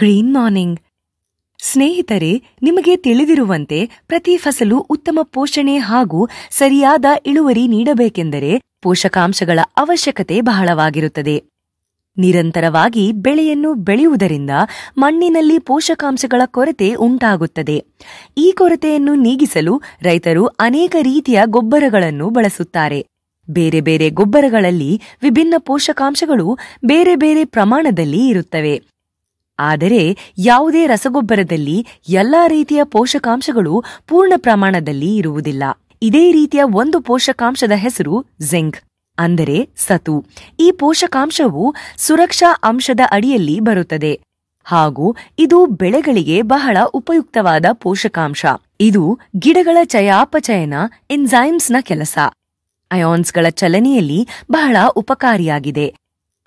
green morning ಸ್ನೇಹಿತರೆ ನಿಮಗೆ ತಿಳಿದಿರುವಂತೆ ಪ್ರತಿ ಫಸಲು ಉತ್ತಮ ಪೋಷಣೆ ಹಾಗೂ ಸರಿಯಾದ ಇಳುವರಿ ನೀಡಬೇಕೆಂದರೆ ಪೋಷಕಾಂಶಗಳ ಅವಶ್ಯಕತೆ ಬಹಳವಾಗಿರುತ್ತದೆ ನಿರಂತರವಾಗಿ ಬೆಳೆಯನ್ನು ಬೆಳೆಯುವುದರಿಂದ ಮಣ್ಣಿನಲ್ಲಿ ಪೋಷಕಾಂಶಗಳ ಕೊರತೆ ಉಂಟಾಗುತ್ತದೆ ಈ ಕೊರತೆಯನ್ನು ನೀಗಿಸಲು ರೈತರು ಅನೇಕ ರೀತಿಯ ಗೊಬ್ಬರಗಳನ್ನು ಬಳಸುತ್ತಾರೆ ಬೇರೆ ಬೇರೆ ಗೊಬ್ಬರಗಳಲ್ಲಿ ವಿಭಿನ್ನ ಪೋಷಕಾಂಶಗಳು ಬೇರೆ ಬೇರೆ ಪ್ರಮಾಣದಲ್ಲಿ ಇರುತ್ತವೆ ಆದರೆ ಯಾವುದೇ ರಸಗೊಬ್ಬರದಲ್ಲಿ ಎಲ್ಲಾ ರೀತಿಯ ಪೋಷಕಾಂಶಗಳು ಪೂರ್ಣ ಪ್ರಮಾಣದಲ್ಲಿ ಇರುವುದಿಲ್ಲ ಇದೇ ರೀತಿಯ ಒಂದು ಪೋಷಕಾಂಶದ ಹೆಸರು ಜಿಂಕ್ ಅಂದರೆ ಸತು ಈ ಪೋಷಕಾಂಶವು ಸುರಕ್ಷಾ ಅಂಶದ ಅಡಿಯಲ್ಲಿ ಬರುತ್ತದೆ ಹಾಗೂ ಇದು ಬೆಳೆಗಳಿಗೆ ಬಹಳ ಉಪಯುಕ್ತವಾದ ಪೋಷಕಾಂಶ ಇದು ಗಿಡಗಳ ಚಯಾಪಚಯನ ನ ಕೆಲಸ ಅಯಾನ್ಸ್ಗಳ ಚಲನೆಯಲ್ಲಿ ಬಹಳ ಉಪಕಾರಿಯಾಗಿದೆ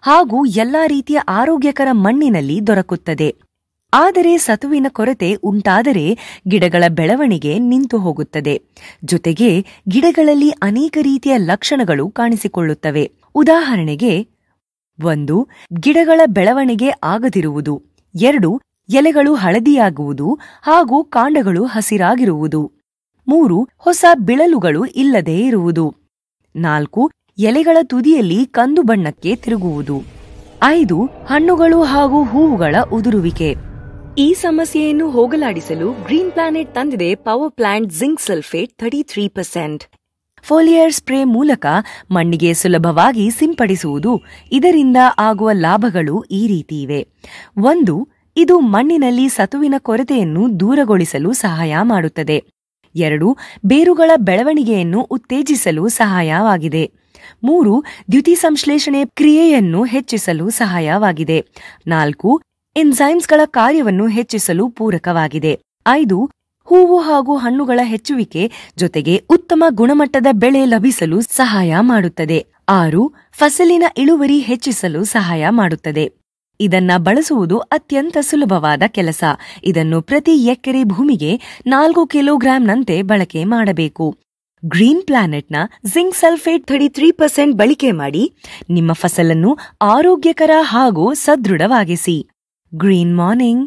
ಹಾಗೂ ಎಲ್ಲಾ ರೀತಿಯ ಆರೋಗ್ಯಕರ ಮಣ್ಣಿನಲ್ಲಿ ದೊರಕುತ್ತದೆ ಆದರೆ ಸತುವಿನ ಕೊರತೆ ಉಂಟಾದರೆ ಗಿಡಗಳ ಬೆಳವಣಿಗೆ ನಿಂತು ಹೋಗುತ್ತದೆ ಜೊತೆಗೆ ಗಿಡಗಳಲ್ಲಿ ಅನೇಕ ರೀತಿಯ ಲಕ್ಷಣಗಳು ಕಾಣಿಸಿಕೊಳ್ಳುತ್ತವೆ ಉದಾಹರಣೆಗೆ ಒಂದು ಗಿಡಗಳ ಬೆಳವಣಿಗೆ ಆಗದಿರುವುದು ಎರಡು ಎಲೆಗಳು ಹಳದಿಯಾಗುವುದು ಹಾಗೂ ಕಾಂಡಗಳು ಹಸಿರಾಗಿರುವುದು ಮೂರು ಹೊಸ ಬಿಳಲುಗಳು ಇಲ್ಲದೇ ಇರುವುದು ನಾಲ್ಕು ಎಲೆಗಳ ತುದಿಯಲ್ಲಿ ಕಂದು ಬಣ್ಣಕ್ಕೆ ತಿರುಗುವುದು ಐದು ಹಣ್ಣುಗಳು ಹಾಗೂ ಹೂವುಗಳ ಉದುರುವಿಕೆ ಈ ಸಮಸ್ಯೆಯನ್ನು ಹೋಗಲಾಡಿಸಲು ಗ್ರೀನ್ ಪ್ಲಾನೆಟ್ ತಂದಿದೆ power plant zinc sulphate thirty three percent foliar spray ಮೂಲಕ ಮಣ್ಣಿಗೆ ಸುಲಭವಾಗಿ ಸಿಂಪಡಿಸುವುದು ಇದರಿಂದ ಆಗುವ ಲಾಭಗಳು ಈ ರೀತಿ ಇವೆ ಒಂದು ಇದು ಮಣ್ಣಿನಲ್ಲಿ ಸತುವಿನ ಕೊರತೆಯನ್ನು ದೂರಗೊಳಿಸಲು ಸಹಾಯ ಮಾಡುತ್ತದೆ ಎರಡು ಬೇರುಗಳ ಬೆಳವಣಿಗೆಯನ್ನು ಉತ್ತೇಜಿಸಲು ಸಹಾಯವಾಗಿದೆ ಮೂರು ದ್ಯುತಿ ಸಂಶ್ಲೇಷಣೆ ಕ್ರಿಯೆಯನ್ನು ಹೆಚ್ಚಿಸಲು ಸಹಾಯವಾಗಿದೆ ನಾಲ್ಕು ಎನ್ಸೈಮ್ಸ್ಗಳ ಕಾರ್ಯವನ್ನು ಹೆಚ್ಚಿಸಲು ಪೂರಕವಾಗಿದೆ ಐದು ಹೂವು ಹಾಗೂ ಹಣ್ಣುಗಳ ಹೆಚ್ಚುವಿಕೆ ಜೊತೆಗೆ ಉತ್ತಮ ಗುಣಮಟ್ಟದ ಬೆಳೆ ಲಭಿಸಲು ಸಹಾಯ ಮಾಡುತ್ತದೆ ಆರು ಫಸಲಿನ ಇಳುವರಿ ಹೆಚ್ಚಿಸಲು ಸಹಾಯ ಮಾಡುತ್ತದೆ ಇದನ್ನ ಬಳಸುವುದು ಅತ್ಯಂತ ಸುಲಭವಾದ ಕೆಲಸ ಇದನ್ನು ಪ್ರತಿ ಎಕರೆ ಭೂಮಿಗೆ ನಾಲ್ಕು ಕಿಲೋಗ್ರಾಂನಂತೆ ಬಳಕೆ ಮಾಡಬೇಕು ಗ್ರೀನ್ ಪ್ಲಾನೆಟ್ನ zinc sulphate thirty three percent ಬಳಕೆ ಮಾಡಿ ನಿಮ್ಮ ಫಸಲನ್ನು ಆರೋಗ್ಯಕರ ಹಾಗೂ ಸದೃಢವಾಗಿಸಿ ಗ್ರೀನ್ ಮಾರ್ನಿಂಗ್